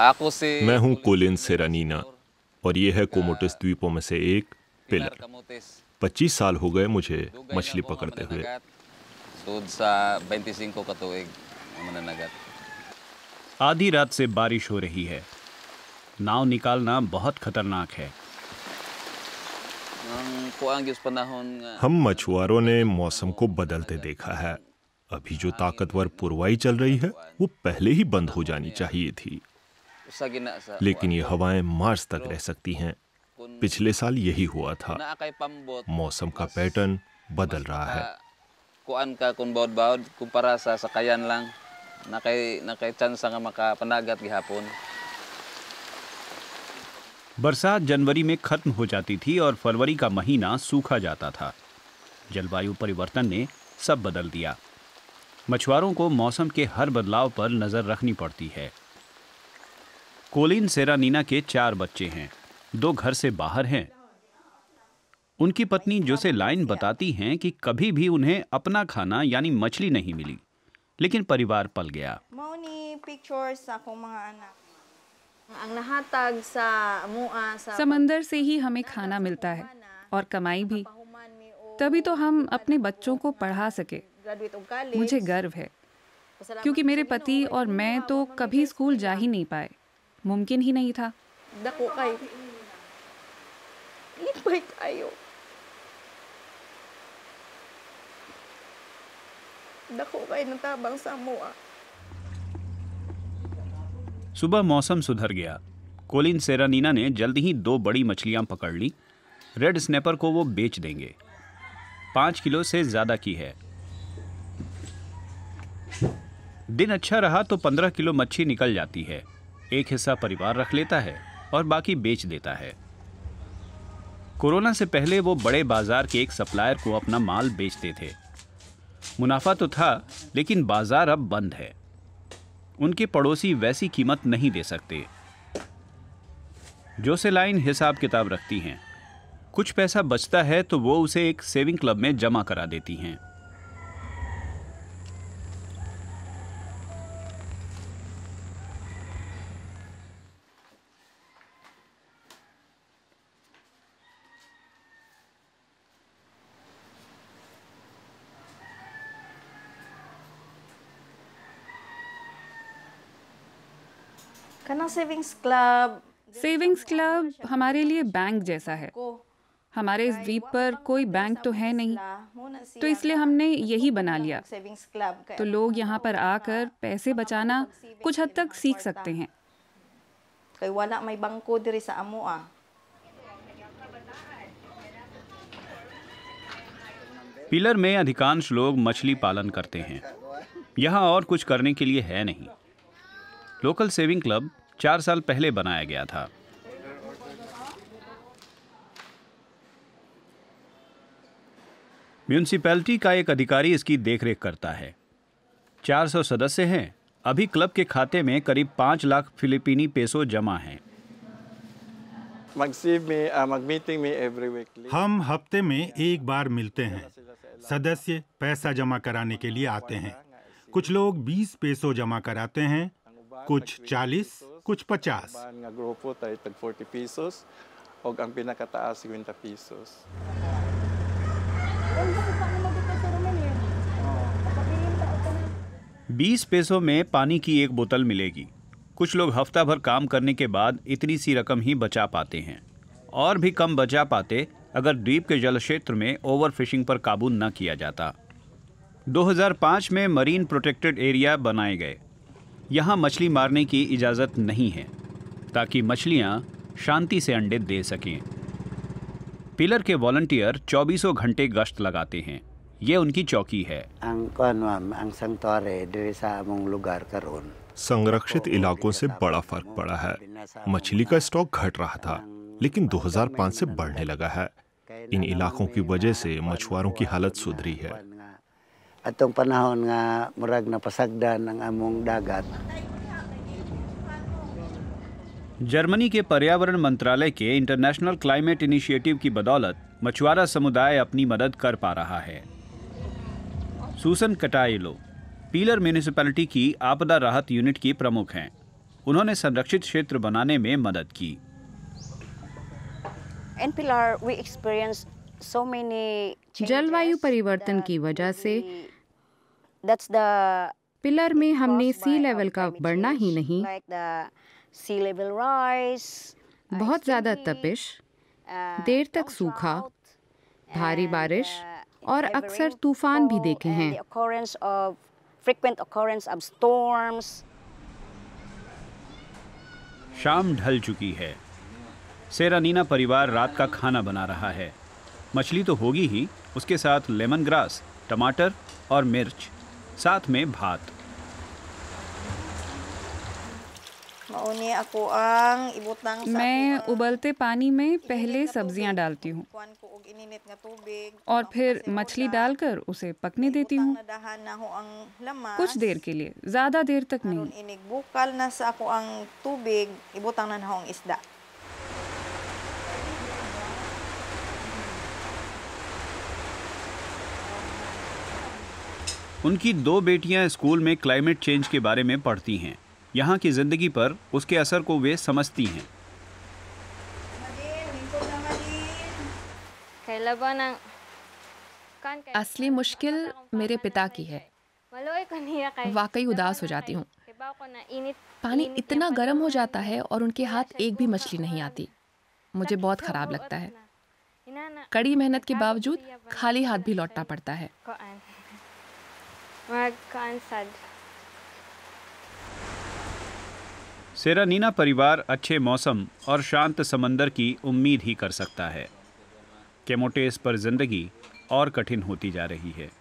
मैं हूं कोलिन सेरानीना और ये है कोमोटिस द्वीपों में से एक पिलर 25 साल हो गए मुझे मछली पकड़ते हुए आधी रात से बारिश हो रही है नाव निकालना बहुत खतरनाक है हम मछुआरों ने मौसम को बदलते देखा है अभी जो ताकतवर पुरवाई चल रही है वो पहले ही बंद हो जानी चाहिए थी लेकिन ये हवाएं मार्च तक रह सकती हैं पिछले साल यही हुआ था मौसम का पैटर्न बदल रहा है बरसात जनवरी में खत्म हो जाती थी और फरवरी का महीना सूखा जाता था जलवायु परिवर्तन ने सब बदल दिया मछुआरों को मौसम के हर बदलाव पर नज़र रखनी पड़ती है कोलिन सेरानीना के चार बच्चे हैं दो घर से बाहर हैं उनकी पत्नी जोसे लाइन बताती हैं कि कभी भी उन्हें अपना खाना यानी मछली नहीं मिली लेकिन परिवार पल गया समंदर से ही हमें खाना मिलता है और कमाई भी तभी तो हम अपने बच्चों को पढ़ा सके मुझे गर्व है क्योंकि मेरे पति और मैं तो कभी स्कूल जा ही नहीं पाए मुमकिन ही नहीं था तो तो सुबह मौसम सुधर गया कोलिन सेरानीना ने जल्द ही दो बड़ी मछलियां पकड़ ली रेड स्नैपर को वो बेच देंगे पांच किलो से ज़्यादा की है दिन अच्छा रहा तो पंद्रह किलो मच्छी निकल जाती है एक हिस्सा परिवार रख लेता है और बाकी बेच देता है कोरोना से पहले वो बड़े बाजार के एक सप्लायर को अपना माल बेचते थे मुनाफा तो था लेकिन बाजार अब बंद है उनके पड़ोसी वैसी कीमत नहीं दे सकते जोसेलाइन हिसाब किताब रखती हैं कुछ पैसा बचता है तो वो उसे एक सेविंग क्लब में जमा करा देती हैं करना सेविंग्स क्लब सेविंग्स क्लब हमारे लिए बैंक जैसा है हमारे इस द्वीप पर कोई बैंक तो है नहीं तो इसलिए हमने तो यही बना लिया तो लोग तो यहाँ पर आकर तो पैसे बचाना कुछ हद तक सीख सकते हैं पिलर में अधिकांश लोग मछली पालन करते हैं यहाँ और कुछ करने के लिए है नहीं लोकल सेविंग क्लब चार साल पहले बनाया गया था म्यूनसिपैलिटी का एक अधिकारी इसकी देखरेख करता है 400 सदस्य हैं अभी क्लब के खाते में करीब पाँच लाख फिलिपिनी पेसो जमा हैं हम हफ्ते में एक बार मिलते हैं सदस्य पैसा जमा कराने के लिए आते हैं कुछ लोग 20 पेसो जमा कराते हैं kuch 40, kuch 50. Nga grupo tayo tag 40 pesos o ang pinakataas 50 pesos. बीस पैसों में पानी की एक बोतल मिलेगी कुछ लोग हफ्ता भर काम करने के बाद इतनी सी रकम ही बचा पाते हैं और भी कम बचा पाते अगर द्वीप के जल क्षेत्र में ओवर फिशिंग पर काबू न किया जाता 2005 में मरीन प्रोटेक्टेड एरिया बनाए गए यहाँ मछली मारने की इजाज़त नहीं है ताकि मछलियाँ शांति से अंडे दे सकें पिलर के वॉल्टियर चौबीसों घंटे गश्त लगाते हैं ये उनकी चौकी है संरक्षित इलाकों से बड़ा फर्क पड़ा है मछली का स्टॉक घट रहा था लेकिन 2005 से बढ़ने लगा है इन इलाकों की वजह से मछुआरों की हालत सुधरी है atong panahon nga murag na pasagdan ang among dagat. Germany के पर्यावरण मंत्रालय के इंटरनेशनल क्लाइमेट इनिशिएटिव की बदौलत मछुआरा समुदाय अपनी मदद कर पा रहा है सूसन कटाइलो पीलर म्यूनिसपैलिटी की आपदा राहत यूनिट की प्रमुख हैं उन्होंने संरक्षित क्षेत्र बनाने में मदद की जलवायु परिवर्तन की वजह से दैट्स द पिलर में हमने सी लेवल का बढ़ना ही नहीं सी लेवल राइस बहुत ज़्यादा तपिश uh, देर तक सूखा भारी बारिश uh, और अक्सर तूफान भी देखे हैं शाम ढल चुकी है सेरानीना परिवार रात का खाना बना रहा है मछली तो होगी ही उसके साथ लेमन ग्रास टमाटर और मिर्च साथ में भात मैं उबलते पानी में पहले सब्जियां डालती हूँ और फिर मछली डालकर उसे पकने देती हूँ कुछ देर के लिए ज़्यादा देर तक नहीं उनकी दो बेटियां स्कूल में क्लाइमेट चेंज के बारे में पढ़ती हैं यहाँ की ज़िंदगी पर उसके असर को वे समझती हैं असली मुश्किल मेरे पिता की है वाकई उदास हो जाती हूँ पानी इतना गर्म हो जाता है और उनके हाथ एक भी मछली नहीं आती मुझे बहुत खराब लगता है कड़ी मेहनत के बावजूद खाली हाथ भी लौटना पड़ता है सेरानीना परिवार अच्छे मौसम और शांत समंदर की उम्मीद ही कर सकता है केमोटेस पर जिंदगी और कठिन होती जा रही है